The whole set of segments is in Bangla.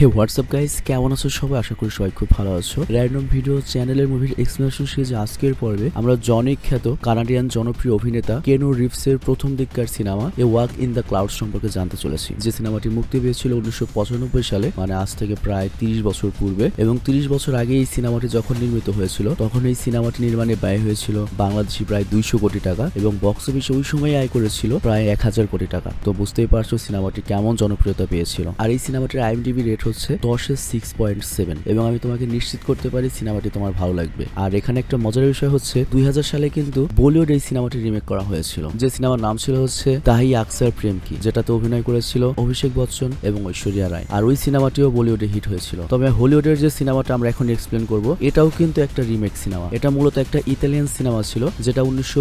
হে হোয়াটসঅ্যাপ গাইস কেমন আছো সবাই আশা করি সবাই খুব ভালো আছো র্যান্ডম ভিডিও চ্যানেলের মুভির এক্সপ্লেনেশন সিরিজ আজকের পর্বে আমরা জনিক খ্যাত কানাডিয়ান জনপ্রিয় অভিনেতা কেনো রিভসের প্রথম দিককার cinema a walk in the cloud সম্পর্কে জানতে চলেছি যে সিনেমাটি মুক্তি পেয়েছিল উনিশশো সালে মানে আজ থেকে প্রায় তিরিশ বছর পূর্বে এবং তিরিশ বছর আগে এই সিনেমাটি যখন নির্মিত হয়েছিল তখন এই সিনেমাটি নির্মাণে ব্যয় হয়েছিল বাংলাদেশি প্রায় দুইশো কোটি টাকা এবং বক্স অফিসে ওই সময় আয় করেছিল প্রায় এক হাজার কোটি টাকা তো বুঝতেই পারছো সিনেমাটি কেমন জনপ্রিয়তা পেয়েছিল আর এই সিনেমাটির আইএমডিবি রেট হচ্ছে দশে সিক্স পয়েন্ট সেভেন এবং আমি তোমাকে নিশ্চিত করতে পারি সিনেমাটি তোমার ভালো লাগবে আর এখানে একটা মজার বিষয় হচ্ছে দুই সালে কিন্তু বলিউড এই সিনেমাটি রিমেক করা হয়েছিল যে সিনেমার নাম ছিল হচ্ছে তাহি আকসার প্রেম কি যেটাতে অভিনয় করেছিল অভিষেক বচ্চন এবং ঐশ্বরিয়া রায় আর ওই সিনেমাটিও বলিউডে হিট হয়েছিল তবে হলিউডের যে সিনেমাটা আমরা এখন এক্সপ্লেন করব এটাও কিন্তু একটা রিমেক সিনেমা এটা মূলত একটা ইতালিয়ান সিনেমা ছিল যেটা উনিশশো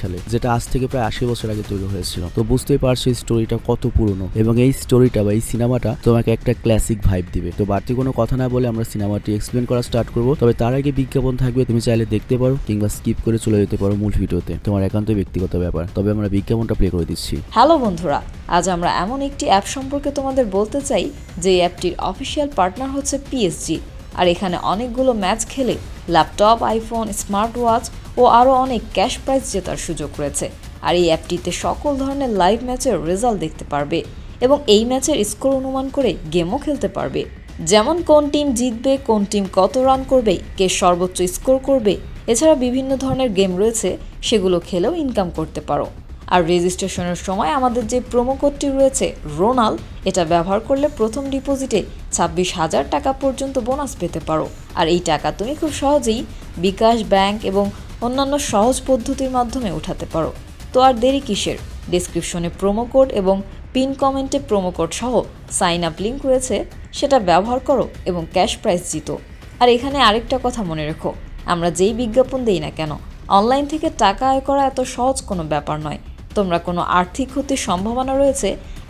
সালে যেটা আজ থেকে প্রায় আশি বছর আগে তৈরি হয়েছিল তো বুঝতেই পারছি স্টোরিটা কত পুরনো এবং এই স্টোরিটা বা এই সিনেমাটা তোমাকে একটা ক্লাসিক ইউনিক ভাইব দিবে তো বাড়তি কোনো কথা না বলে আমরা সিনেমাটি এক্সপ্লেন করা স্টার্ট করবো তবে তার আগে বিজ্ঞাপন থাকবে তুমি চাইলে দেখতে পারো কিংবা স্কিপ করে চলে যেতে পারো মূল ভিডিওতে তোমার একান্ত ব্যক্তিগত ব্যাপার তবে আমরা বিজ্ঞাপনটা প্লে করে দিচ্ছি হ্যালো বন্ধুরা আজ আমরা এমন একটি অ্যাপ সম্পর্কে তোমাদের বলতে চাই যে অ্যাপটির অফিসিয়াল পার্টনার হচ্ছে পিএসজি আর এখানে অনেকগুলো ম্যাচ খেলে ল্যাপটপ আইফোন স্মার্ট ওয়াচ ও আরও অনেক ক্যাশ প্রাইজ জেতার সুযোগ রয়েছে আর এই অ্যাপটিতে সকল ধরনের লাইভ ম্যাচের রেজাল্ট দেখতে পারবে এবং এই ম্যাচের স্কোর অনুমান করে গেমও খেলতে পারবে যেমন কোন টিম জিতবে কোন টিম কত রান করবে কে সর্বোচ্চ স্কোর করবে এছাড়া বিভিন্ন ধরনের গেম রয়েছে সেগুলো খেলেও ইনকাম করতে পারো আর রেজিস্ট্রেশনের সময় আমাদের যে প্রোমো কোডটি রয়েছে রোনাল এটা ব্যবহার করলে প্রথম ডিপোজিটে ছাব্বিশ হাজার টাকা পর্যন্ত বোনাস পেতে পারো আর এই টাকা তুমি খুব সহজেই বিকাশ ব্যাংক এবং অন্যান্য সহজ পদ্ধতির মাধ্যমে উঠাতে পারো তো আর দেরি কিসের ডিসক্রিপশনে প্রোমো কোড এবং পিন কমেন্টে প্রোমো কোড সহ সাইন আপ লিঙ্ক রয়েছে সেটা ব্যবহার করো এবং ক্যাশ প্রাইস জিতো আর এখানে আরেকটা কথা মনে রেখো আমরা যেই বিজ্ঞাপন দেই না কেন অনলাইন থেকে টাকা আয় করা এত সহজ কোনো ব্যাপার নয় তোমরা কোনো আর্থিক ক্ষতির সম্ভাবনা রয়েছে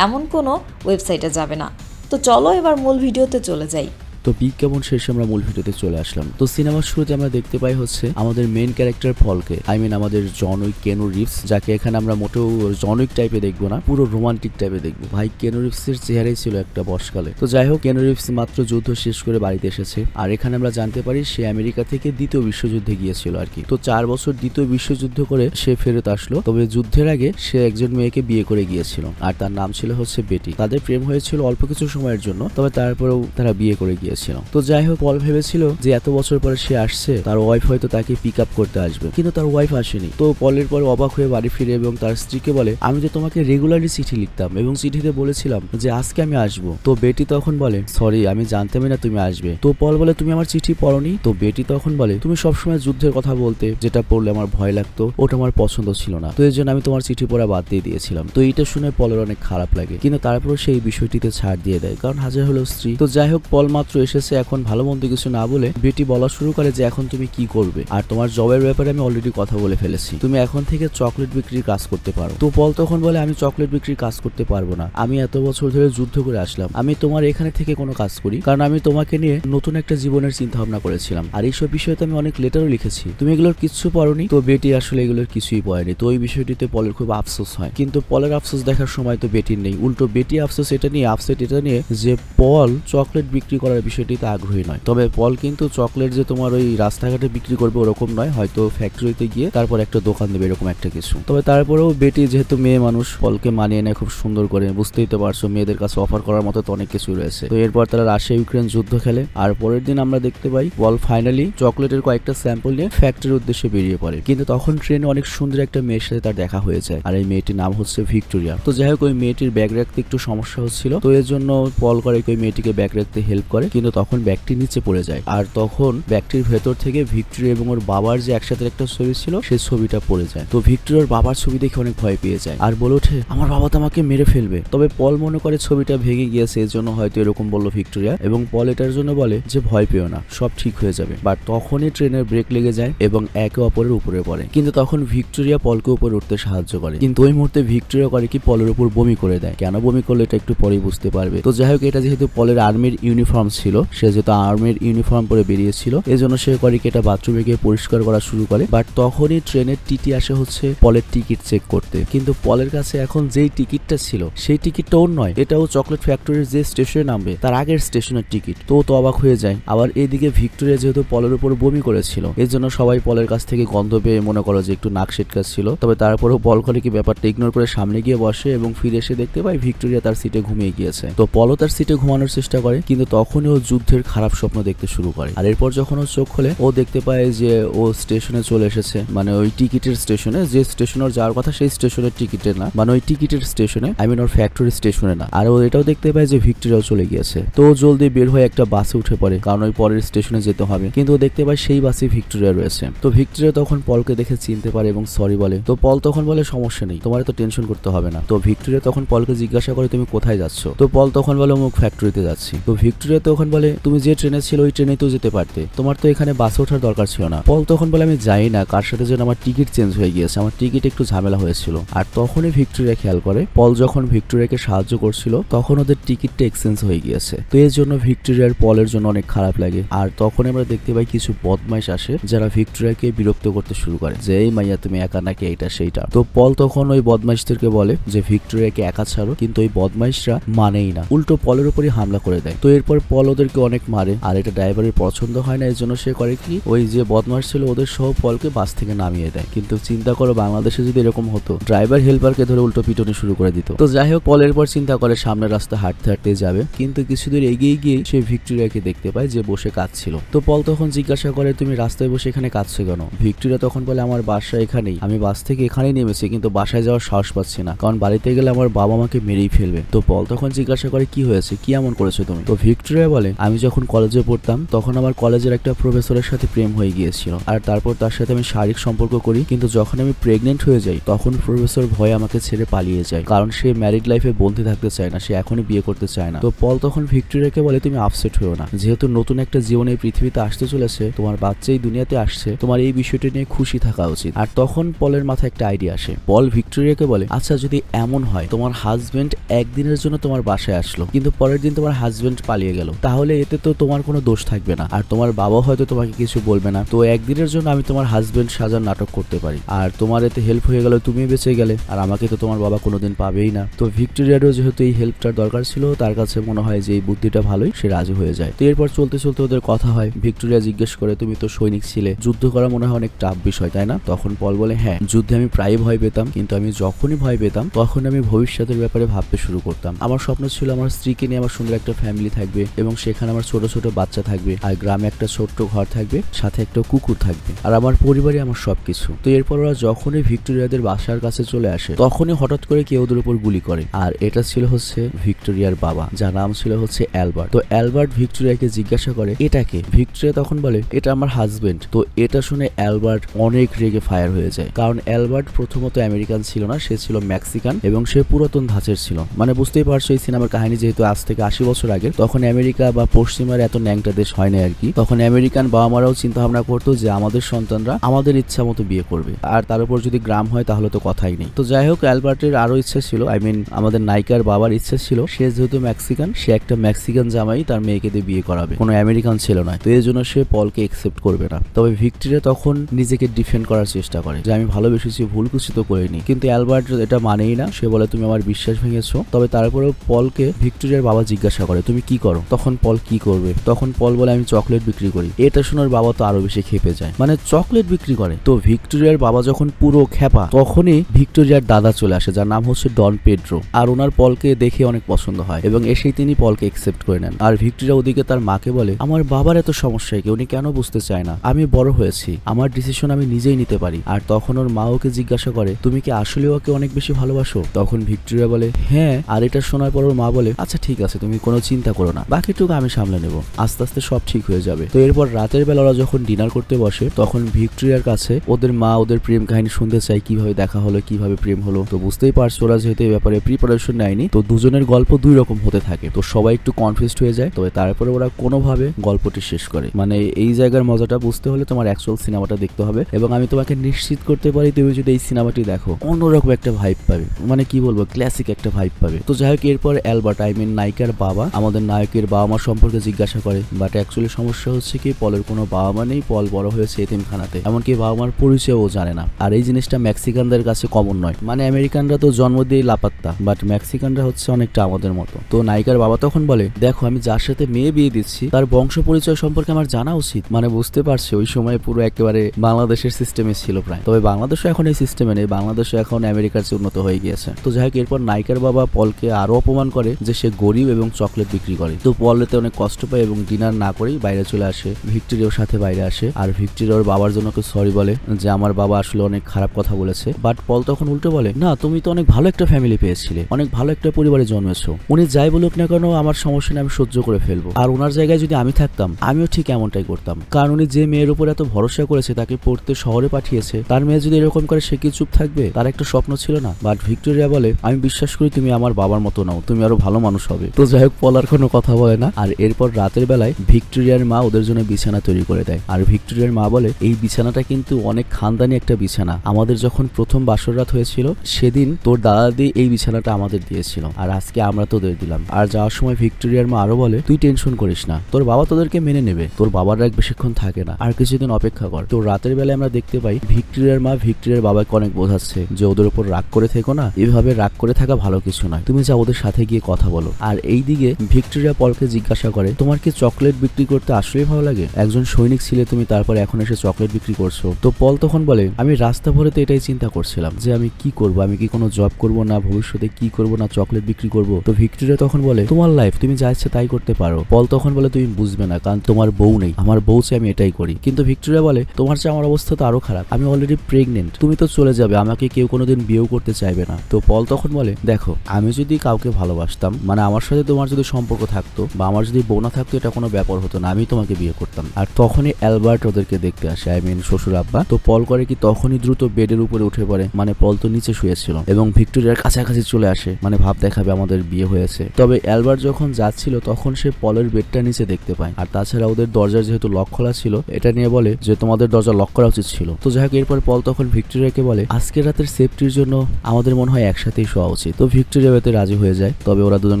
এমন কোনো ওয়েবসাইটে যাবে না তো চলো এবার মূল ভিডিওতে চলে যাই তো বিজ্ঞাপন শেষে আমরা মূল ভিডিওতে চলে আসলাম তো সিনেমার শুরুতে আমরা দেখতে পাই হচ্ছে আমাদের মেন ক্যারেক্টার ফলকে আই মিন আমাদের জনই কেনো রিপস যাকে এখানে আমরা মোটেও জনৈক টাইপে দেখবো না পুরো রোমান্টিক টাইপে দেখবো ভাই কেনো রিপসের চেহারাই ছিল একটা বর্ষকালে তো যাই হোক কেনো রিপস মাত্র যুদ্ধ শেষ করে বাড়িতে এসেছে আর এখানে আমরা জানতে পারি সে আমেরিকা থেকে দ্বিতীয় বিশ্বযুদ্ধে গিয়েছিল আর কি তো চার বছর দ্বিতীয় বিশ্বযুদ্ধ করে সে ফেরত আসলো তবে যুদ্ধের আগে সে একজন মেয়েকে বিয়ে করে গিয়েছিল আর তার নাম ছিল হচ্ছে বেটি তাদের প্রেম হয়েছিল অল্প কিছু সময়ের জন্য তবে তারপরেও তারা বিয়ে করে গিয়েছিল গিয়েছিলাম তো যাই হোক পল ভেবেছিল যে এত বছর পরে সে আসছে তার ওয়াইফ হয়তো তাকে পিক আপ করতে আসবে কিন্তু তার ওয়াইফ আসেনি তো পলের পর অবাক হয়ে বাড়ি ফিরে এবং তার স্ত্রীকে বলে আমি তো তোমাকে রেগুলারলি চিঠি লিখতাম এবং চিঠিতে বলেছিলাম যে আজকে আমি আসবো তো বেটি তখন বলে সরি আমি জানতামই না তুমি আসবে তো পল বলে তুমি আমার চিঠি পড়নি তো বেটি তখন বলে তুমি সবসময় যুদ্ধের কথা বলতে যেটা পড়লে আমার ভয় লাগতো ওটা আমার পছন্দ ছিল না তো এর জন্য আমি তোমার চিঠি পড়া বাদ দিয়ে দিয়েছিলাম তো এটা শুনে পলের অনেক খারাপ লাগে কিন্তু তারপর সেই বিষয়টিতে ছাড় দিয়ে দেয় কারণ হাজার হলো স্ত্রী তো যাই হোক পল মাত্র এসেছে এখন ভালো মন্দ কিছু না বলে বেটি বলা শুরু করে যে এখন তুমি কি করবে আর তোমার জবের ব্যাপারে আমি অলরেডি কথা বলে ফেলেছি তুমি এখন থেকে চকলেট বিক্রির কাজ করতে পারো তো পল তখন বলে আমি চকলেট বিক্রির কাজ করতে পারবো না আমি এত বছর ধরে যুদ্ধ করে আসলাম আমি তোমার এখানে থেকে কোনো কাজ করি কারণ আমি তোমাকে নিয়ে নতুন একটা জীবনের চিন্তা ভাবনা করেছিলাম আর এইসব বিষয়ে তো আমি অনেক লেটারও লিখেছি তুমি এগুলোর কিচ্ছু পড়নি তো বেটি আসলে এগুলোর কিছুই পড়েনি তো ওই বিষয়টিতে পলের খুব আফসোস হয় কিন্তু পলের আফসোস দেখার সময় তো বেটির নেই উল্টো বেটি আফসোস এটা নিয়ে আপসেট এটা নিয়ে যে পল চকলেট বিক্রি করার বিষয়ে সেটিতে আগ্রহী নয় তবে পল কিন্তু চকলেট যে তোমার ওই রাস্তাঘাটে বিক্রি করবে ওরকম নয় হয়তো ফ্যাক্টরিতে গিয়ে তারপর একটা দোকান দেবে এরকম একটা কিছু তবে তারপরেও বেটি যেহেতু মেয়ে মানুষ পলকে মানিয়ে নেয় খুব সুন্দর করে বুঝতেই তো পারছো মেয়েদের কাছে অফার করার মতো তো অনেক কিছু রয়েছে তো এরপর তারা রাশিয়া ইউক্রেন যুদ্ধ খেলে আর পরের দিন আমরা দেখতে পাই পল ফাইনালি চকলেটের কয়েকটা স্যাম্পল নিয়ে ফ্যাক্টরির উদ্দেশ্যে বেরিয়ে পড়ে কিন্তু তখন ট্রেনে অনেক সুন্দর একটা মেয়ের সাথে তার দেখা হয়ে যায় আর এই মেয়েটির নাম হচ্ছে ভিক্টোরিয়া তো যাই হোক ওই মেয়েটির ব্যাগ রাখতে একটু সমস্যা হচ্ছিল তো এর জন্য পল করে ওই মেয়েটিকে ব্যাগ রাখতে হেল্প করে কিন্তু তখন ব্যাগটি নিচে পড়ে যায় আর তখন ব্যাগটির ভেতর থেকে ভিক্টরি এবং ওর বাবার যে একসাথে একটা ছবি ছিল সেই ছবিটা পড়ে যায় তো ভিক্টরি ওর বাবার ছবি দেখে অনেক ভয় পেয়ে যায় আর বলে ওঠে আমার বাবা তো আমাকে মেরে ফেলবে তবে পল মনে করে ছবিটা ভেঙে গিয়েছে এর জন্য হয়তো এরকম বললো ভিক্টোরিয়া এবং পল এটার জন্য বলে যে ভয় পেও না সব ঠিক হয়ে যাবে বাট তখনই ট্রেনের ব্রেক লেগে যায় এবং একে অপরের উপরে পড়ে কিন্তু তখন ভিক্টোরিয়া পলকে উপরে উঠতে সাহায্য করে কিন্তু ওই মুহূর্তে ভিক্টোরিয়া করে কি পলের উপর বমি করে দেয় কেন বমি করলে এটা একটু পরেই বুঝতে পারবে তো যাই হোক এটা যেহেতু পলের আর্মির ইউনিফর্ম ছিল ছিল সে যেহেতু আর্মির ইউনিফর্ম পরে বেরিয়েছিল এজন্য সে করিকে এটা বাথরুমে গিয়ে পরিষ্কার করা শুরু করে বাট তখনই ট্রেনের টিটি আসে হচ্ছে পলের টিকিট চেক করতে কিন্তু পলের কাছে এখন যেই টিকিটটা ছিল সেই টিকিটটাও নয় এটাও চকলেট ফ্যাক্টরির যে স্টেশনে নামবে তার আগের স্টেশনের টিকিট তো তো অবাক হয়ে যায় আবার এদিকে ভিক্টোরিয়া যেহেতু পলের উপর বমি করেছিল এর জন্য সবাই পলের কাছ থেকে গন্ধ পেয়ে মনে করো যে একটু নাক সেটকাজ ছিল তবে তারপরেও পল কি ব্যাপারটা ইগনোর করে সামনে গিয়ে বসে এবং ফিরে এসে দেখতে পায় ভিক্টোরিয়া তার সিটে ঘুমিয়ে গিয়েছে তো পলও তার সিটে ঘুমানোর চেষ্টা করে কিন্তু তখনই ও যুদ্ধের খারাপ স্বপ্ন দেখতে শুরু করে আর এরপর যখন ও চোখ খোলে ও দেখতে পায় যে ও স্টেশনে চলে এসেছে মানে ওই টিকিটের স্টেশনে যে স্টেশন ওর যাওয়ার কথা সেই স্টেশনের টিকিটে না মানে ওই টিকিটের স্টেশনে আই মিন ওর ফ্যাক্টরি স্টেশনে না আর ও এটাও দেখতে পায় যে ভিক্টোরিয়াও চলে গিয়েছে তো ও জলদি বের হয়ে একটা বাসে উঠে পড়ে কারণ ওই পরের স্টেশনে যেতে হবে কিন্তু ও দেখতে পায় সেই বাসে ভিক্টোরিয়া রয়েছে তো ভিক্টোরিয়া তখন পলকে দেখে চিনতে পারে এবং সরি বলে তো পল তখন বলে সমস্যা নেই তোমার তো টেনশন করতে হবে না তো ভিক্টোরিয়া তখন পলকে জিজ্ঞাসা করে তুমি কোথায় যাচ্ছ তো পল তখন বলে মুখ ফ্যাক্টরিতে যাচ্ছি তো ভিক্টোরিয়া তো তখন বলে তুমি যে ট্রেনে ছিল ওই ট্রেনে তো যেতে পারতে তোমার তো এখানে বাসে ওঠার দরকার ছিল না পল তখন বলে আমি যাই না কার সাথে যেন আমার টিকিট চেঞ্জ হয়ে গিয়েছে আমার টিকিট একটু ঝামেলা হয়েছিল আর তখনই ভিক্টোরিয়া খেয়াল করে পল যখন ভিক্টোরিয়াকে সাহায্য করছিল তখন ওদের টিকিটটা এক্সচেঞ্জ হয়ে গিয়েছে তো এর জন্য ভিক্টোরিয়ার পলের জন্য অনেক খারাপ লাগে আর তখন আমরা দেখতে পাই কিছু বদমাইশ আসে যারা ভিক্টোরিয়াকে বিরক্ত করতে শুরু করে যে এই মাইয়া তুমি একা নাকি এটা সেইটা তো পল তখন ওই বদমাইশদেরকে বলে যে ভিক্টোরিয়াকে একা ছাড়ো কিন্তু ওই বদমাইশরা মানেই না উল্টো পলের উপরই হামলা করে দেয় তো এরপর পল ওদেরকে অনেক মারে আর এটা ড্রাইভারের পছন্দ হয় না এর জন্য সে করে কি ওই যে বদমাস ছিল ওদের সহ পলকে বাস থেকে নামিয়ে দেয় কিন্তু চিন্তা করো বাংলাদেশে যদি এরকম হতো ড্রাইভার হেল্পারকে ধরে উল্টো পিটনে শুরু করে দিত তো যাই হোক পলের পর চিন্তা করে সামনের রাস্তা হাঁটতে হাঁটতে যাবে কিন্তু কিছুদূর এগিয়ে গিয়ে সে ভিক্টোরিয়াকে দেখতে পায় যে বসে কাঁদছিল তো পল তখন জিজ্ঞাসা করে তুমি রাস্তায় বসে এখানে কাঁদছো কেন ভিক্টোরিয়া তখন বলে আমার বাসা এখানেই আমি বাস থেকে এখানেই নেমেছি কিন্তু বাসায় যাওয়ার সাহস পাচ্ছি না কারণ বাড়িতে গেলে আমার বাবা মাকে মেরেই ফেলবে তো পল তখন জিজ্ঞাসা করে কি হয়েছে কি এমন করেছো তুমি তো ভিক্টোরিয়া বলে বলে আমি যখন কলেজে পড়তাম তখন আমার কলেজের একটা প্রফেসরের সাথে প্রেম হয়ে গিয়েছিল আর তারপর তার সাথে আমি শারীরিক সম্পর্ক করি কিন্তু যখন আমি প্রেগনেন্ট হয়ে যাই তখন প্রফেসর ভয়ে আমাকে ছেড়ে পালিয়ে যায় কারণ সে ম্যারিড লাইফে বন্ধু থাকতে চায় না সে এখনই বিয়ে করতে চায় না তো পল তখন ভিক্টোরিয়াকে বলে তুমি আপসেট হয়েও না যেহেতু নতুন একটা জীবনে এই পৃথিবীতে আসতে চলেছে তোমার বাচ্চাই দুনিয়াতে আসছে তোমার এই বিষয়টি নিয়ে খুশি থাকা উচিত আর তখন পলের মাথায় একটা আইডিয়া আসে পল ভিক্টোরিয়াকে বলে আচ্ছা যদি এমন হয় তোমার হাজবেন্ড একদিনের জন্য তোমার বাসায় আসলো কিন্তু পরের দিন তোমার হাজবেন্ড পালিয়ে গেল তাহলে এতে তো তোমার কোনো দোষ থাকবে না আর তোমার বাবা হয়তো তোমাকে কিছু বলবে না তো একদিনের জন্য আমি তোমার হাজবেন্ড সাজার নাটক করতে পারি আর তোমার এতে হেল্প হয়ে গেল তুমি বেঁচে গেলে আর আমাকে তো তোমার বাবা কোনোদিন পাবেই না তো ভিক্টোরিয়ারও যেহেতু এই হেল্পটার দরকার ছিল তার কাছে মনে হয় যে এই বুদ্ধিটা ভালোই সে রাজি হয়ে যায় তো এরপর চলতে চলতে ওদের কথা হয় ভিক্টোরিয়া জিজ্ঞেস করে তুমি তো সৈনিক ছিলে যুদ্ধ করা মনে হয় অনেক টাফ বিষয় তাই না তখন পল বলে হ্যাঁ যুদ্ধে আমি প্রায় ভয় পেতাম কিন্তু আমি যখনই ভয় পেতাম তখন আমি ভবিষ্যতের ব্যাপারে ভাবতে শুরু করতাম আমার স্বপ্ন ছিল আমার স্ত্রীকে নিয়ে আমার সুন্দর একটা ফ্যামিলি থাকবে এবং সেখানে আমার ছোট ছোট বাচ্চা থাকবে আর গ্রামে একটা ছোট্ট ঘর থাকবে সাথে একটা কুকুর থাকবে আর আমার পরিবারে আমার সবকিছু তো এরপর ওরা যখনই ভিক্টোরিয়াদের বাসার কাছে চলে আসে তখনই হঠাৎ করে কেউ ওদের উপর গুলি করে আর এটা ছিল হচ্ছে ভিক্টোরিয়ার বাবা যার নাম ছিল হচ্ছে অ্যালবার্ট তো অ্যালবার্ট ভিক্টোরিয়াকে জিজ্ঞাসা করে এটাকে ভিক্টোরিয়া তখন বলে এটা আমার হাজবেন্ড তো এটা শুনে অ্যালবার্ট অনেক রেগে ফায়ার হয়ে যায় কারণ অ্যালবার্ট প্রথমত আমেরিকান ছিল না সে ছিল মেক্সিকান এবং সে পুরাতন ধাঁচের ছিল মানে বুঝতেই পারছো এই সিনেমার কাহিনী যেহেতু আজ থেকে আশি বছর আগে তখন আমেরিকা বা পশ্চিমার এত ন্যাংটা দেশ হয় না আর কি তখন আমেরিকান বাবা মারাও চিন্তা ভাবনা করতো যে আমাদের সন্তানরা আমাদের ইচ্ছা মতো বিয়ে করবে আর তার উপর যদি গ্রাম হয় তাহলে তো কথাই নেই তো যাই হোক অ্যালবার্টের আরো ইচ্ছা ছিল আই মিন আমাদের নায়িকার বাবার ইচ্ছা ছিল সে যেহেতু মেক্সিকান সে একটা মেক্সিকান জামাই তার মেয়েকে দিয়ে বিয়ে করাবে কোনো আমেরিকান ছিল না তো এর জন্য সে পলকে একসেপ্ট করবে না তবে ভিক্টোরিয়া তখন নিজেকে ডিফেন্ড করার চেষ্টা করে যে আমি ভালোবেসেছি ভুল কিছু তো করিনি কিন্তু অ্যালবার্ট এটা মানেই না সে বলে তুমি আমার বিশ্বাস ভেঙেছো তবে তারপরেও পলকে ভিক্টোরিয়ার বাবা জিজ্ঞাসা করে তুমি কি করো তখন পল কি করবে তখন পল বলে আমি চকলেট বিক্রি করি এটা শোনার বাবা তো আরো বেশি খেপে যায় মানে চকলেট বিক্রি করে তো ভিক্টোরিয়ার বাবা যখন পুরো খেপা তখনই ভিক্টোরিয়ার দাদা চলে আসে যার নাম হচ্ছে ডন পেড্রো আর ওনার পলকে দেখে অনেক পছন্দ হয় এবং এসেই তিনি পলকে একসেপ্ট করে নেন আর ভিক্টোরিয়া ওদিকে তার মাকে বলে আমার বাবার এত সমস্যা কি উনি কেন বুঝতে চায় না আমি বড় হয়েছি আমার ডিসিশন আমি নিজেই নিতে পারি আর তখন ওর মা ওকে জিজ্ঞাসা করে তুমি কি আসলে ওকে অনেক বেশি ভালোবাসো তখন ভিক্টোরিয়া বলে হ্যাঁ আর এটা শোনার পর ওর মা বলে আচ্ছা ঠিক আছে তুমি কোনো চিন্তা করো না বাকি সবটুকু আমি সামলে নেব আস্তে আস্তে সব ঠিক হয়ে যাবে তো এরপর রাতের বেলা ওরা যখন ডিনার করতে বসে তখন ভিক্টোরিয়ার কাছে ওদের মা ওদের প্রেম কাহিনী শুনতে চায় কিভাবে দেখা হলো কিভাবে প্রেম হলো তো বুঝতেই পারছো ওরা যেহেতু এই ব্যাপারে প্রিপারেশন নেয়নি তো দুজনের গল্প দুই রকম হতে থাকে তো সবাই একটু কনফিউজড হয়ে যায় তবে তারপরে ওরা কোনোভাবে গল্পটি শেষ করে মানে এই জায়গার মজাটা বুঝতে হলে তোমার অ্যাকচুয়াল সিনেমাটা দেখতে হবে এবং আমি তোমাকে নিশ্চিত করতে পারি তুমি যদি এই সিনেমাটি দেখো অন্যরকম একটা ভাইব পাবে মানে কি বলবো ক্লাসিক একটা ভাইব পাবে তো যাই হোক এরপর অ্যালবার্ট আই মিন নায়িকার বাবা আমাদের নায়কের বাবা আমার সম্পর্কে জিজ্ঞাসা করে বাট অ্যাকচুয়ালি সমস্যা হচ্ছে কি পলের কোনো বাবা মা নেই পল বড় হয়েছে এতিমখানাতে এমনকি বাবা মার পরিচয়ও জানে না আর এই জিনিসটা মেক্সিকানদের কাছে কমন নয় মানে আমেরিকানরা তো জন্ম দিয়ে লাপাত্তা বাট মেক্সিকানরা হচ্ছে অনেকটা আমাদের মতো তো নায়িকার বাবা তখন বলে দেখো আমি যার সাথে মেয়ে বিয়ে দিচ্ছি তার বংশ পরিচয় সম্পর্কে আমার জানা উচিত মানে বুঝতে পারছে ওই সময় পুরো একেবারে বাংলাদেশের সিস্টেমে ছিল প্রায় তবে বাংলাদেশও এখন এই সিস্টেমে নেই বাংলাদেশও এখন আমেরিকার চেয়ে উন্নত হয়ে গিয়েছে তো যাই হোক এরপর নায়িকার বাবা পলকে আরো অপমান করে যে সে গরিব এবং চকলেট বিক্রি করে তো পল এগুলোতে অনেক কষ্ট পায় এবং ডিনার না করেই বাইরে চলে আসে ভিক্টোরিয়ার সাথে বাইরে আসে আর ভিক্টোরিয়ার বাবার জন্য সরি বলে যে আমার বাবা আসলে অনেক খারাপ কথা বলেছে বাট পল তখন উল্টো বলে না তুমি তো অনেক ভালো একটা ফ্যামিলি পেয়েছিলে অনেক ভালো একটা পরিবারে জন্মেছো উনি যাই বলুক না কেন আমার সমস্যা আমি সহ্য করে ফেলবো আর ওনার জায়গায় যদি আমি থাকতাম আমিও ঠিক এমনটাই করতাম কারণ উনি যে মেয়ের উপর এত ভরসা করেছে তাকে পড়তে শহরে পাঠিয়েছে তার মেয়ে যদি এরকম করে সে কি চুপ থাকবে তার একটা স্বপ্ন ছিল না বাট ভিক্টোরিয়া বলে আমি বিশ্বাস করি তুমি আমার বাবার মতো নাও তুমি আরো ভালো মানুষ হবে তো যাই হোক পলার কোনো কথা বলে না আর এরপর রাতের বেলায় ভিক্টোরিয়ার মা ওদের জন্য বিছানা তৈরি করে দেয় আর ভিক্টোরিয়ার মা বলে এই বিছানাটা কিন্তু অনেক খানদানি একটা বিছানা আমাদের যখন প্রথম বাসর রাত হয়েছিল সেদিন তোর দাদাদি এই বিছানাটা আমাদের দিয়েছিল আর আজকে আমরা তোদের দিলাম আর যাওয়ার সময় ভিক্টোরিয়ার মা আরো বলে তুই টেনশন করিস না তোর বাবা তোদেরকে মেনে নেবে তোর বাবার রাগ বেশিক্ষণ থাকে না আর কিছুদিন অপেক্ষা কর তোর রাতের বেলায় আমরা দেখতে পাই ভিক্টোরিয়ার মা ভিক্টোরিয়ার বাবাকে অনেক বোঝাচ্ছে যে ওদের উপর রাগ করে থেকো না এভাবে রাগ করে থাকা ভালো কিছু নয় তুমি যা ওদের সাথে গিয়ে কথা বলো আর এই দিকে ভিক্টোরিয়া পলকে জিজ্ঞেস জিজ্ঞাসা করে তোমার কি চকলেট বিক্রি করতে আসলেই ভালো লাগে একজন সৈনিক ছিলে তুমি তারপর এখন এসে চকলেট বিক্রি করছো তো পল তখন বলে আমি রাস্তা ভরেতে এটাই চিন্তা করছিলাম যে আমি কি করব আমি কি কোনো জব করব না ভবিষ্যতে কি করব না চকলেট বিক্রি করব তো ভিক্টোরিয়া তখন বলে তোমার লাইফ তুমি যা ইচ্ছে তাই করতে পারো পল তখন বলে তুমি বুঝবে না কারণ তোমার বউ নেই আমার বউ চেয়ে আমি এটাই করি কিন্তু ভিক্টোরিয়া বলে তোমার চেয়ে আমার অবস্থা তো আরো খারাপ আমি অলরেডি প্রেগনেন্ট তুমি তো চলে যাবে আমাকে কেউ কোনোদিন বিয়েও করতে চাইবে না তো পল তখন বলে দেখো আমি যদি কাউকে ভালোবাসতাম মানে আমার সাথে তোমার যদি সম্পর্ক থাকতো বা আমার যদি বোনা থাকতো এটা কোনো ব্যাপার হতো না আমি তোমাকে বিয়ে করতাম আর তখনই অ্যালবার্ট ওদেরকে দেখতে আসে আই মিন শ্বশুর আব্বা তো পল করে কি তখনই দ্রুত বেডের উপরে উঠে পড়ে মানে পল তো নিচে শুয়েছিল এবং ভিক্টোরিয়ার কাছাকাছি চলে আসে মানে ভাব দেখাবে আমাদের বিয়ে হয়েছে তবে অ্যালবার্ট যখন যাচ্ছিল তখন সে পলের বেডটা নিচে দেখতে পায় আর তাছাড়া ওদের দরজার যেহেতু লক খোলা ছিল এটা নিয়ে বলে যে তোমাদের দরজা লক করা উচিত ছিল তো যাই হোক এরপর পল তখন ভিক্টোরিয়াকে বলে আজকে রাতের সেফটির জন্য আমাদের মনে হয় একসাথেই শোয়া উচিত তো ভিক্টোরিয়া রাজি হয়ে যায় তবে ওরা দুজন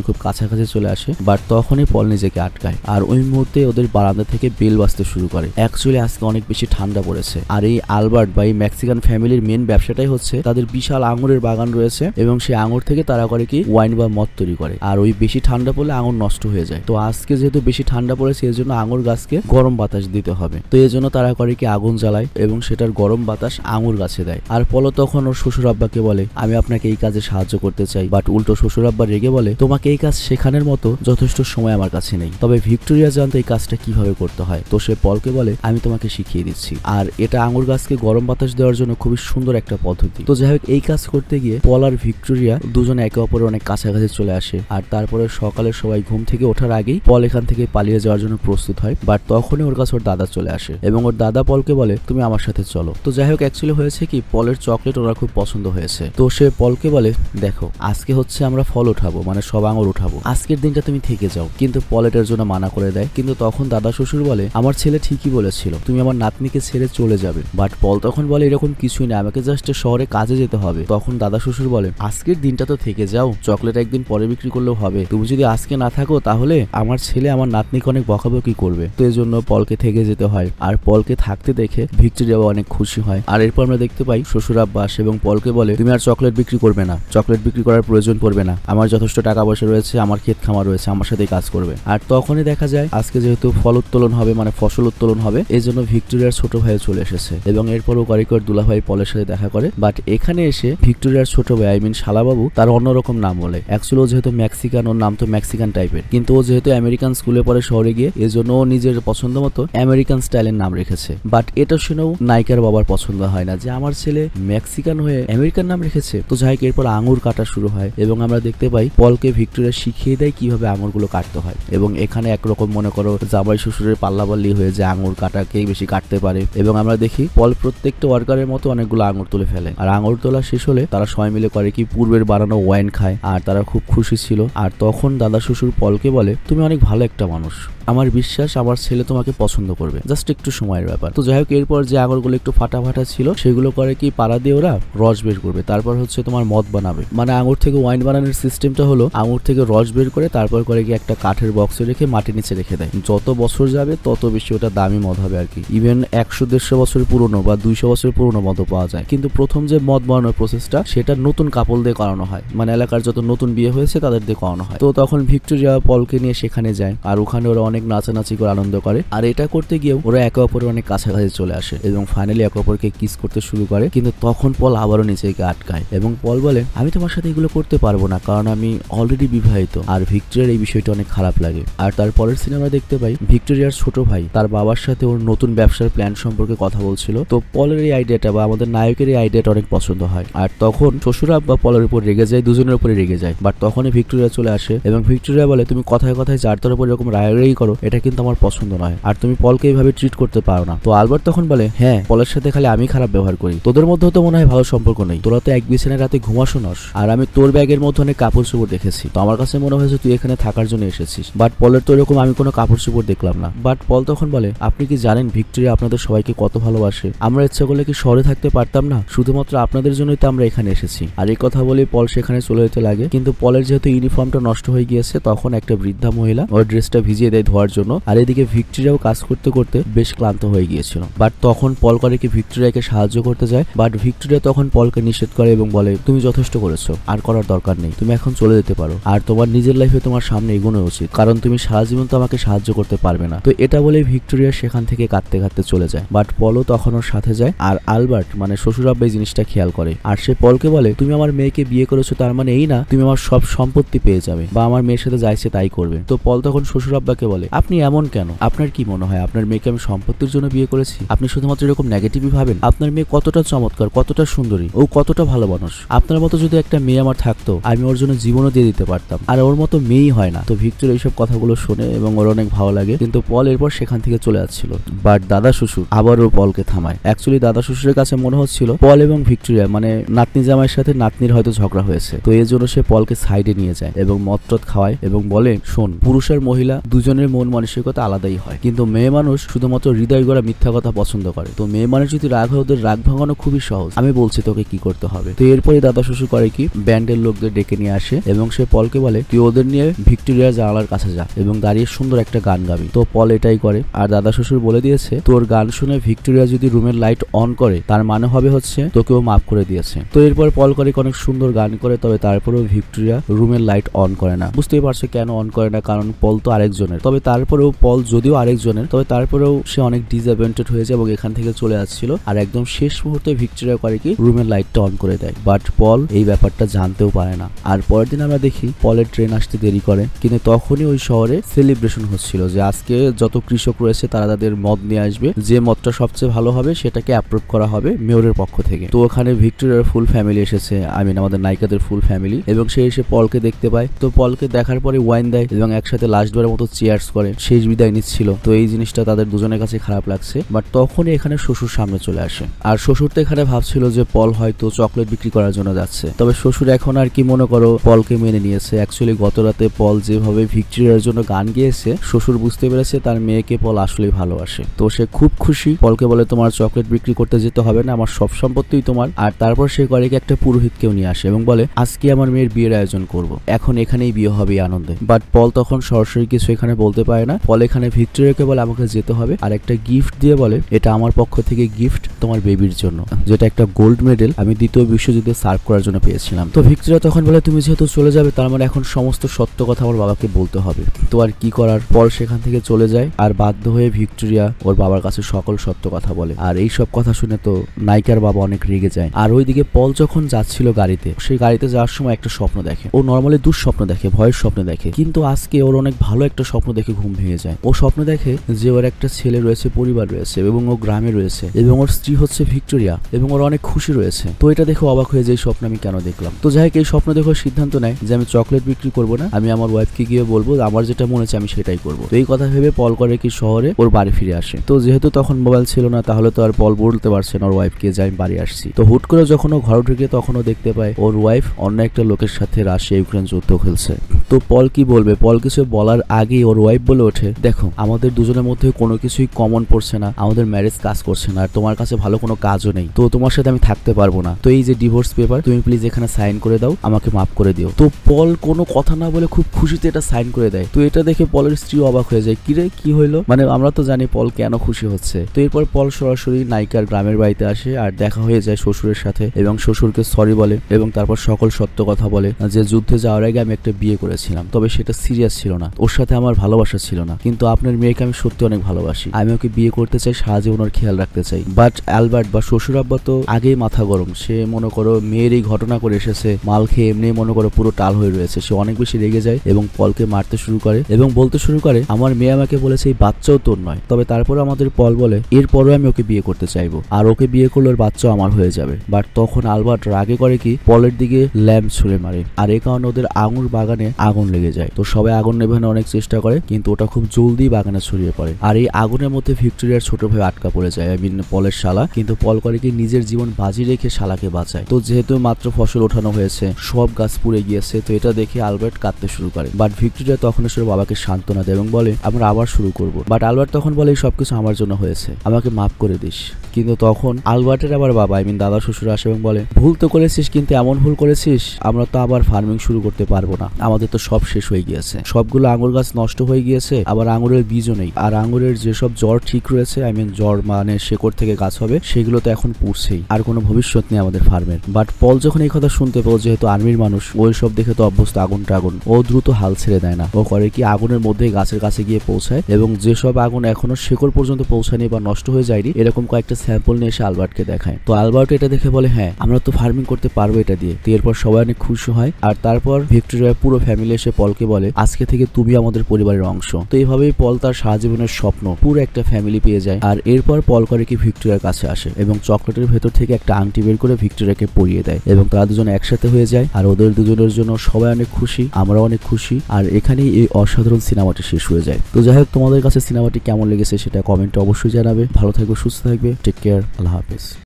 খুব কাছাকাছি চলে আসে বাট তখনই পল বল নিজেকে আটকায় আর ওই মুহূর্তে ওদের বারান্দা থেকে বেল বাজতে শুরু করে অ্যাকচুয়ালি আজকে অনেক বেশি ঠান্ডা পড়েছে আর এই আলবার্ট বা এই মেক্সিকান ফ্যামিলির মেন ব্যবসাটাই হচ্ছে তাদের বিশাল আঙুরের বাগান রয়েছে এবং সেই আঙুর থেকে তারা করে কি ওয়াইন বা মদ তৈরি করে আর ওই বেশি ঠান্ডা পড়লে আঙুর নষ্ট হয়ে যায় তো আজকে যেহেতু বেশি ঠান্ডা পড়েছে এর জন্য আঙুর গাছকে গরম বাতাস দিতে হবে তো এই জন্য তারা করে কি আগুন জ্বালায় এবং সেটার গরম বাতাস আঙুর গাছে দেয় আর পলো তখন ওর শ্বশুর আব্বাকে বলে আমি আপনাকে এই কাজে সাহায্য করতে চাই বাট উল্টো শ্বশুর আব্বা রেগে বলে তোমাকে এই কাজ শেখানোর মতো যথেষ্ট সময় আমার কাছে নেই তবে ভিক্টোরিয়া জানতো এই কাজটা কিভাবে করতে হয় তো সে পলকে বলে আমি তোমাকে শিখিয়ে দিচ্ছি আর এটা আঙুর গাছকে গরম বাতাস দেওয়ার জন্য খুবই সুন্দর একটা পদ্ধতি তো যাই হোক এই কাজ করতে গিয়ে পল আর ভিক্টোরিয়া দুজনে একে অপরের অনেক কাছাকাছি চলে আসে আর তারপরে সকালে সবাই ঘুম থেকে ওঠার আগেই পল এখান থেকে পালিয়ে যাওয়ার জন্য প্রস্তুত হয় বাট তখনই ওর কাছে ওর দাদা চলে আসে এবং ওর দাদা পলকে বলে তুমি আমার সাথে চলো তো যাই হোক অ্যাকচুয়ালি হয়েছে কি পলের চকলেট ওরা খুব পছন্দ হয়েছে তো সে পলকে বলে দেখো আজকে হচ্ছে আমরা ফল উঠাবো মানে সব আঙুর উঠাবো আজকের দিনটা তুমি থেকে যাও কিন্তু কিন্তু পলেটের জন্য মানা করে দেয় কিন্তু তখন দাদা শ্বশুর বলে আমার ছেলে ঠিকই বলেছিল তুমি আমার নাতনিকে ছেড়ে চলে যাবে বাট পল তখন বলে এরকম কিছুই না আমাকে জাস্ট শহরে কাজে যেতে হবে তখন দাদা শ্বশুর বলে আজকের দিনটা তো থেকে যাও চকলেট একদিন পরে বিক্রি করলেও হবে তুমি যদি আজকে না থাকো তাহলে আমার ছেলে আমার নাতনিকে অনেক বকাবকি করবে তো এজন্য পলকে থেকে যেতে হয় আর পলকে থাকতে দেখে ভিক্টোরিয়া অনেক খুশি হয় আর এরপর আমরা দেখতে পাই শ্বশুর আব্বাস এবং পলকে বলে তুমি আর চকলেট বিক্রি করবে না চকলেট বিক্রি করার প্রয়োজন পড়বে না আমার যথেষ্ট টাকা পয়সা রয়েছে আমার ক্ষেত খামার রয়েছে আমার সাথে কাজ করবে করবে আর তখনই দেখা যায় আজকে যেহেতু ফল উত্তোলন হবে মানে ফসল উত্তোলন হবে এই জন্য ভিক্টোরিয়ার ছোট ভাই চলে এসেছে এবং এরপরও কারিকর দুলাভাই পলের সাথে দেখা করে বাট এখানে এসে ভিক্টোরিয়ার ছোট ভাই আই মিন শালাবাবু তার অন্যরকম নাম বলে অ্যাকচুয়ালি ও যেহেতু মেক্সিকান ওর নাম তো মেক্সিকান টাইপের কিন্তু ও যেহেতু আমেরিকান স্কুলে পড়ে শহরে গিয়ে এজন্য ও নিজের পছন্দ মতো আমেরিকান স্টাইলের নাম রেখেছে বাট এটা শুনেও নায়িকার বাবার পছন্দ হয় না যে আমার ছেলে মেক্সিকান হয়ে আমেরিকান নাম রেখেছে তো যাই এরপর আঙুর কাটা শুরু হয় এবং আমরা দেখতে পাই পলকে ভিক্টোরিয়া শিখিয়ে দেয় কিভাবে আঙুরগুলো কাটতে হয় হয় এবং এখানে একরকম মনে করো জামাই শ্বশুরের পাল্লাপাল্লি হয়ে যায় আঙুর কাটাকে বেশি কাটতে পারে এবং আমরা দেখি পল প্রত্যেকটা ওয়ার্কারের মতো অনেকগুলো আঙুর তুলে ফেলে আর আঙুর তোলা শেষ হলে তারা সবাই মিলে করে কি পূর্বের বানানো ওয়াইন খায় আর তারা খুব খুশি ছিল আর তখন দাদা শ্বশুর পলকে বলে তুমি অনেক ভালো একটা মানুষ আমার বিশ্বাস আমার ছেলে তোমাকে পছন্দ করবে জাস্ট একটু সময়ের ব্যাপার তো যাই হোক এরপর যে আগরগুলো একটু ফাটা ফাটা ছিল সেগুলো করে কি পাড়া দিয়ে ওরা রস বের করবে তারপর হচ্ছে তোমার মদ বানাবে মানে আঙুর থেকে ওয়াইন বানানোর সিস্টেমটা হলো আঙুর থেকে রস বের করে তারপর করে গিয়ে একটা কাঠের বক্সে রেখে মাটির নিচে রেখে দেয় যত বছর যাবে তত বেশি ওটা দামি মদ হবে আর কি ইভেন একশো দেড়শো বছর পুরনো বা দুইশো বছর পুরনো মদও পাওয়া যায় কিন্তু প্রথম যে মদ বানানোর প্রসেসটা সেটা নতুন কাপল দিয়ে করানো হয় মানে এলাকার যত নতুন বিয়ে হয়েছে তাদের দিয়ে করানো হয় তো তখন ভিক্টোরিয়া পলকে নিয়ে সেখানে যায় আর ওখানে ওরা অনেক নাচানাচি করে আনন্দ করে আর এটা করতে গিয়েও ওরা একে অপরের অনেক কাছাকাছি চলে আসে এবং ফাইনালি একে অপরকে কিস করতে শুরু করে কিন্তু তখন পল আবারও নিজেকে আটকায় এবং পল বলে আমি তোমার সাথে এগুলো করতে পারবো না কারণ আমি অলরেডি বিবাহিত আর ভিক্টোরিয়ার এই বিষয়টা অনেক খারাপ লাগে আর তার পরের সিনেমা দেখতে পাই ভিক্টোরিয়ার ছোট ভাই তার বাবার সাথে ওর নতুন ব্যবসার প্ল্যান সম্পর্কে কথা বলছিল তো পলের এই আইডিয়াটা বা আমাদের নায়কের এই আইডিয়াটা অনেক পছন্দ হয় আর তখন শ্বশুরা বা পলের উপর রেগে যায় দুজনের উপরে রেগে যায় বাট তখনই ভিক্টোরিয়া চলে আসে এবং ভিক্টোরিয়া বলে তুমি কথায় কথায় যার তোর উপর এরকম রায় করো এটা কিন্তু আমার পছন্দ নয় আর তুমি পলকে এইভাবে ট্রিট করতে পারো না তো আলবার্ট তখন বলে হ্যাঁ পলের সাথে খালি আমি খারাপ ব্যবহার করি তোদের মধ্যেও তো মনে হয় ভালো সম্পর্ক নেই তোরা তো এক বিছানায় রাতে ঘুমাসো নস আর আমি তোর ব্যাগের মধ্যে অনেক কাপড় চোপড় দেখেছি তো আমার কাছে মনে হয়েছে তুই এখানে থাকার জন্য এসেছিস বাট পলের তো এরকম আমি কোনো কাপড় চোপড় দেখলাম না বাট পল তখন বলে আপনি কি জানেন ভিক্টোরিয়া আপনাদের সবাইকে কত ভালোবাসে আমরা ইচ্ছা করলে কি শহরে থাকতে পারতাম না শুধুমাত্র আপনাদের জন্যই তো আমরা এখানে এসেছি আর এই কথা বলে পল সেখানে চলে যেতে লাগে কিন্তু পলের যেহেতু ইউনিফর্মটা নষ্ট হয়ে গিয়েছে তখন একটা বৃদ্ধা মহিলা ওর ড্রেসটা ভিজিয়ে দেয় ধোয়ার জন্য আর এদিকে ভিক্টোরিয়াও কাজ করতে করতে বেশ ক্লান্ত হয়ে গিয়েছিল বাট তখন পল কি ভিক্টোরিয়াকে সাহায্য করতে যায় বাট ভিক্টোরিয়া তখন পলকে নিষেধ করে এবং বলে তুমি যথেষ্ট করেছো আর করার দরকার নেই তুমি এখন চলে যেতে পারো আর তোমার নিজের লাইফে তোমার সামনে এগোনো উচিত কারণ তুমি সারা জীবন তো আমাকে সাহায্য করতে পারবে না তো এটা বলে ভিক্টোরিয়া সেখান থেকে কাঁদতে কাঁদতে চলে যায় বাট পলও তখন ওর সাথে যায় আর আলবার্ট মানে শ্বশুর আব্বা এই জিনিসটা খেয়াল করে আর সে পলকে বলে তুমি আমার মেয়েকে বিয়ে করেছো তার মানে এই না তুমি আমার সব সম্পত্তি পেয়ে যাবে বা আমার মেয়ের সাথে যাইছে তাই করবে তো পল তখন শ্বশুরাব্বাকে বলে বলে আপনি এমন কেন আপনার কি মনে হয় আপনার মেয়েকে আমি সম্পত্তির জন্য বিয়ে করেছি আপনি শুধুমাত্র এরকম নেগেটিভই ভাবেন আপনার মেয়ে কতটা চমৎকার কতটা সুন্দরী ও কতটা ভালো মানুষ আপনার মতো যদি একটা মেয়ে আমার থাকতো আমি ওর জন্য জীবনও দিয়ে দিতে পারতাম আর ওর মতো মেয়েই হয় না তো ভিক্টর এইসব কথাগুলো শোনে এবং ওর অনেক ভালো লাগে কিন্তু পল এরপর সেখান থেকে চলে যাচ্ছিল বাট দাদা শ্বশুর আবারও পলকে থামায় অ্যাকচুয়ালি দাদা শ্বশুরের কাছে মনে হচ্ছিল পল এবং ভিক্টোরিয়া মানে নাতনি জামাইয়ের সাথে নাতনির হয়তো ঝগড়া হয়েছে তো এর জন্য সে পলকে সাইডে নিয়ে যায় এবং মতটত খাওয়ায় এবং বলে শোন পুরুষ আর মহিলা দুজনের মন মানসিকতা আলাদাই হয় কিন্তু মেয়ে মানুষ শুধুমাত্র হৃদয় গড়া মিথ্যা কথা পছন্দ করে তো মেয়ে মানুষ যদি রাগ হয় ওদের রাগ ভাঙানো খুবই সহজ আমি বলছি তোকে কি করতে হবে তো এরপরে দাদা শ্বশুর করে কি ব্যান্ডের লোকদের ডেকে নিয়ে আসে এবং সে পলকে বলে তুই ওদের নিয়ে ভিক্টোরিয়া জানালার কাছে যা এবং দাঁড়িয়ে সুন্দর একটা গান গাবি তো পল এটাই করে আর দাদা শ্বশুর বলে দিয়েছে তোর গান শুনে ভিক্টোরিয়া যদি রুমের লাইট অন করে তার মানে হবে হচ্ছে তোকেও মাফ করে দিয়েছে তো এরপর পল করে অনেক সুন্দর গান করে তবে তারপরেও ভিক্টোরিয়া রুমের লাইট অন করে না বুঝতেই পারছো কেন অন করে না কারণ পল তো আরেকজনের তবে তবে তারপরেও পল যদিও আরেকজনের তবে তারপরেও সে অনেক ডিসঅ্যাডভান্টেজ হয়ে যায় এবং এখান থেকে চলে আসছিল আর একদম শেষ মুহূর্তে ভিক্টোরিয়া কি রুমের লাইটটা অন করে দেয় বাট পল এই ব্যাপারটা জানতেও পারে না আর পরের দিন আমরা দেখি পলের ট্রেন আসতে দেরি করে কিন্তু তখনই ওই শহরে সেলিব্রেশন হচ্ছিল যে আজকে যত কৃষক রয়েছে তারা তাদের মদ নিয়ে আসবে যে মদটা সবচেয়ে ভালো হবে সেটাকে অ্যাপ্রুভ করা হবে মেয়রের পক্ষ থেকে তো ওখানে ভিক্টোরিয়ার ফুল ফ্যামিলি এসেছে আই মিন আমাদের নায়িকাদের ফুল ফ্যামিলি এবং সে এসে পলকে দেখতে পায় তো পলকে দেখার পরে ওয়াইন দেয় এবং একসাথে লাস্ট বারের মতো চেয়ার ফোর্স করে শেষ বিদায় নিচ্ছিল তো এই জিনিসটা তাদের দুজনের কাছে খারাপ লাগছে বাট তখনই এখানে শ্বশুর সামনে চলে আসে আর শ্বশুর তো এখানে ভাবছিল যে পল হয়তো চকলেট বিক্রি করার জন্য যাচ্ছে তবে শ্বশুর এখন আর কি মনে করো পলকে মেনে নিয়েছে অ্যাকচুয়ালি গত রাতে পল যেভাবে ভিক্টোরিয়ার জন্য গান গিয়েছে শ্বশুর বুঝতে পেরেছে তার মেয়েকে পল আসলেই ভালোবাসে তো সে খুব খুশি পলকে বলে তোমার চকলেট বিক্রি করতে যেতে হবে না আমার সব সম্পত্তি তোমার আর তারপর সে করেকে একটা পুরোহিতকেও নিয়ে আসে এবং বলে আজকে আমার মেয়ের বিয়ের আয়োজন করব এখন এখানেই বিয়ে হবে আনন্দে বাট পল তখন সরাসরি কিছু এখানে বলতে বলতে পারে না ফলে এখানে ভিক্টোরিয়াকে বলে আমাকে যেতে হবে আর একটা গিফট দিয়ে বলে এটা আমার পক্ষ থেকে গিফট তোমার বেবির জন্য যেটা একটা গোল্ড মেডেল আমি দ্বিতীয় বিশ্বযুদ্ধে সার্ভ করার জন্য পেয়েছিলাম তো ভিক্টোরিয়া তখন বলে তুমি যেহেতু চলে যাবে তার মানে এখন সমস্ত সত্য কথা আমার বাবাকে বলতে হবে তো আর কি করার পর সেখান থেকে চলে যায় আর বাধ্য হয়ে ভিক্টোরিয়া ওর বাবার কাছে সকল সত্য কথা বলে আর এই সব কথা শুনে তো নায়িকার বাবা অনেক রেগে যায় আর ওইদিকে পল যখন যাচ্ছিল গাড়িতে সেই গাড়িতে যাওয়ার সময় একটা স্বপ্ন দেখে ও নর্মালি দুঃস্বপ্ন দেখে ভয়ের স্বপ্ন দেখে কিন্তু আজকে ওর অনেক ভালো একটা স্বপ্ন দেখে দেখে ঘুম ভেঙে যায় ও স্বপ্ন দেখে যে ওর একটা ছেলে রয়েছে পরিবার রয়েছে এবং ও গ্রামে রয়েছে এবং ওর স্ত্রী হচ্ছে ভিক্টোরিয়া এবং ওর অনেক খুশি রয়েছে তো এটা দেখে অবাক হয়ে যায় স্বপ্ন আমি কেন দেখলাম তো যাই হোক এই স্বপ্ন দেখার সিদ্ধান্ত নেয় যে আমি চকলেট বিক্রি করব না আমি আমার ওয়াইফকে গিয়ে বলবো আমার যেটা মনে হচ্ছে আমি সেটাই করব তো এই কথা ভেবে পল করে কি শহরে ওর বাড়ি ফিরে আসে তো যেহেতু তখন মোবাইল ছিল না তাহলে তো আর পল বলতে পারছে না ওর ওয়াইফকে যে আমি বাড়ি আসছি তো হুট করে যখন ও ঘর ঢুকে তখনও দেখতে পায় ওর ওয়াইফ অন্য একটা লোকের সাথে রাশিয়া ইউক্রেন যুদ্ধ খেলছে তো পল কি বলবে পল কিছু বলার আগেই ওর ওয়াইফ ওয়াইফ বলে ওঠে দেখো আমাদের দুজনের মধ্যে কোনো কিছুই কমন পড়ছে না আমাদের ম্যারেজ কাজ করছে না আর তোমার কাছে ভালো কোনো কাজও নেই তো তোমার সাথে আমি থাকতে পারবো না তো এই যে ডিভোর্স পেপার তুমি প্লিজ এখানে সাইন করে দাও আমাকে মাফ করে দিও তো পল কোনো কথা না বলে খুব খুশিতে এটা সাইন করে দেয় তো এটা দেখে পলের স্ত্রী অবাক হয়ে যায় কিরে কি হইলো মানে আমরা তো জানি পল কেন খুশি হচ্ছে তো এরপর পল সরাসরি নায়িকার গ্রামের বাড়িতে আসে আর দেখা হয়ে যায় শ্বশুরের সাথে এবং শ্বশুরকে সরি বলে এবং তারপর সকল সত্য কথা বলে যে যুদ্ধে যাওয়ার আগে আমি একটা বিয়ে করেছিলাম তবে সেটা সিরিয়াস ছিল না ওর সাথে আমার ভালোবাসা ভালোবাসা ছিল না কিন্তু আপনার মেয়েকে আমি সত্যি অনেক ভালোবাসি আমি ওকে বিয়ে করতে চাই সাহায্যে ওনার খেয়াল রাখতে চাই বাট অ্যালবার্ট বা শ্বশুর আব্বা তো আগেই মাথা গরম সে মনে করো মেয়ের এই ঘটনা করে এসেছে মাল খেয়ে এমনি মনে করো পুরো টাল হয়ে রয়েছে সে অনেক বেশি রেগে যায় এবং পলকে মারতে শুরু করে এবং বলতে শুরু করে আমার মেয়ে আমাকে বলেছে এই বাচ্চাও তোর নয় তবে তারপরে আমাদের পল বলে এরপরও আমি ওকে বিয়ে করতে চাইবো আর ওকে বিয়ে করলে ওর বাচ্চাও আমার হয়ে যাবে বাট তখন আলবার্ট রাগে করে কি পলের দিকে ল্যাম্প ছুঁড়ে মারে আর এ কারণে ওদের আঙুর বাগানে আগুন লেগে যায় তো সবাই আগুন নেভানো অনেক চেষ্টা করে কিন্তু ওটা খুব জলদি বাগানে ছড়িয়ে পড়ে আর এই আগুনের মধ্যে ভিক্টোরিয়ার ছোট ভাই আটকা পড়ে যায় আই মিন পলের শালা কিন্তু পল করে কি নিজের জীবন বাজি রেখে শালাকে বাঁচায় তো যেহেতু মাত্র ফসল ওঠানো হয়েছে সব গাছ পুড়ে গিয়েছে তো এটা দেখে আলবার্ট কাঁদতে শুরু করে বাট ভিক্টোরিয়া তখন এসে বাবাকে সান্ত্বনা দেয় এবং বলে আমরা আবার শুরু করব বাট আলবার্ট তখন বলে সব সবকিছু আমার জন্য হয়েছে আমাকে মাফ করে দিস কিন্তু তখন আলবার্টের আবার বাবা আই মিন দাদা শ্বশুর আসে এবং বলে ভুল তো করেছিস কিন্তু এমন ভুল করেছিস আমরা তো আবার ফার্মিং শুরু করতে পারবো না আমাদের তো সব শেষ হয়ে গিয়েছে সবগুলো আঙুর গাছ নষ্ট হয়ে গিয়েছে আবার আঙুরের বীজও নেই আর আঙুরের যেসব জ্বর ঠিক রয়েছে আই মিন জ্বর মানে শেকড় থেকে গাছ হবে সেগুলো তো এখন পুড়ছেই আর কোনো ভবিষ্যৎ নেই আমাদের ফার্মের বাট পল যখন এই কথা শুনতে পাবো যেহেতু আর্মির মানুষ ওই সব দেখে তো অভ্যস্ত আগুনটা আগুন ও দ্রুত হাল ছেড়ে দেয় না ও করে কি আগুনের মধ্যে গাছের কাছে গিয়ে পৌঁছায় এবং যেসব আগুন এখনো শেকড় পর্যন্ত পৌঁছায়নি বা নষ্ট হয়ে যায়নি এরকম কয়েকটা স্যাম্পল নিয়ে এসে আলবার্টকে দেখায় তো আলবার্ট এটা দেখে বলে হ্যাঁ আমরা তো ফার্মিং করতে পারবো এটা দিয়ে তো এরপর সবাই অনেক খুশি হয় আর তারপর ভিক্টোরিয়ার পুরো ফ্যামিলি এসে পলকে বলে আজকে থেকে তুমি আমাদের পরিবারের অংশ তো এইভাবেই পল তার সারা জীবনের স্বপ্ন পুরো একটা ফ্যামিলি পেয়ে যায় আর এরপর পল করে কি ভিক্টোরিয়ার কাছে আসে এবং চকলেটের ভেতর থেকে একটা আংটি বের করে ভিক্টোরিয়াকে পরিয়ে দেয় এবং তারা দুজন একসাথে হয়ে যায় আর ওদের দুজনের জন্য সবাই অনেক খুশি আমরা অনেক খুশি আর এখানেই এই অসাধারণ সিনেমাটি শেষ হয়ে যায় তো যাই হোক তোমাদের কাছে সিনেমাটি কেমন লেগেছে সেটা কমেন্টে অবশ্যই জানাবে ভালো থাকবে সুস্থ থাকবে টেক কেয়ার আল্লাহ হাফেজ